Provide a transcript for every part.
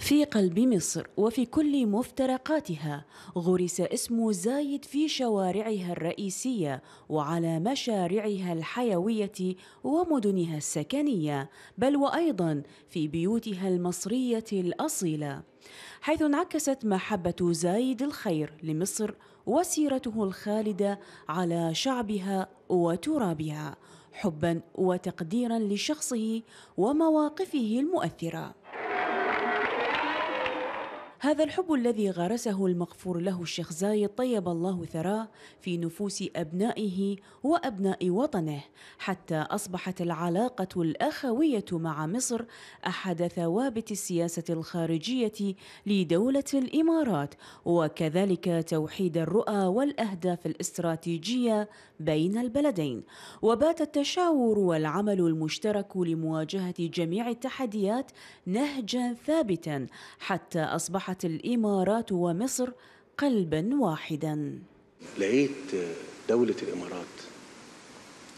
في قلب مصر وفي كل مفترقاتها غرس اسم زايد في شوارعها الرئيسية وعلى مشاريعها الحيوية ومدنها السكنية بل وأيضا في بيوتها المصرية الأصيلة حيث انعكست محبة زايد الخير لمصر وسيرته الخالدة على شعبها وترابها حبا وتقديرا لشخصه ومواقفه المؤثره هذا الحب الذي غرسه المغفور له الشيخ زايد طيب الله ثراه في نفوس أبنائه وأبناء وطنه حتى أصبحت العلاقة الأخوية مع مصر أحد ثوابت السياسة الخارجية لدولة الإمارات وكذلك توحيد الرؤى والأهداف الاستراتيجية بين البلدين وبات التشاور والعمل المشترك لمواجهة جميع التحديات نهجا ثابتا حتى أصبحت أصبحت الإمارات ومصر قلبا واحدا لقيت دولة الإمارات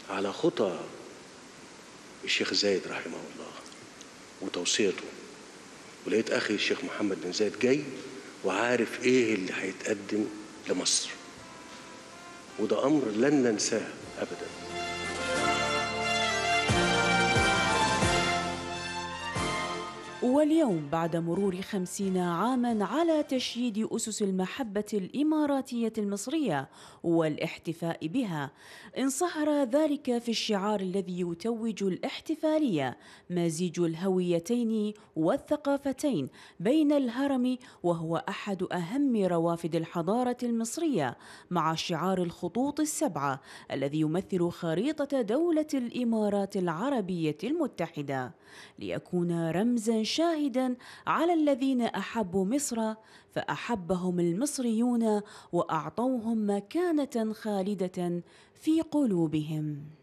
على خطى الشيخ زايد رحمه الله وتوصيته ولقيت أخي الشيخ محمد بن زايد جاي وعارف إيه اللي هيتقدم لمصر وده أمر لن ننساه أبداً واليوم بعد مرور خمسين عاما على تشييد أسس المحبة الإماراتية المصرية والاحتفاء بها انصهر ذلك في الشعار الذي يتوج الاحتفالية مزيج الهويتين والثقافتين بين الهرم وهو أحد أهم روافد الحضارة المصرية مع شعار الخطوط السبعة الذي يمثل خريطة دولة الإمارات العربية المتحدة ليكون رمزا شاهدا شاهدا على الذين احبوا مصر فاحبهم المصريون واعطوهم مكانه خالده في قلوبهم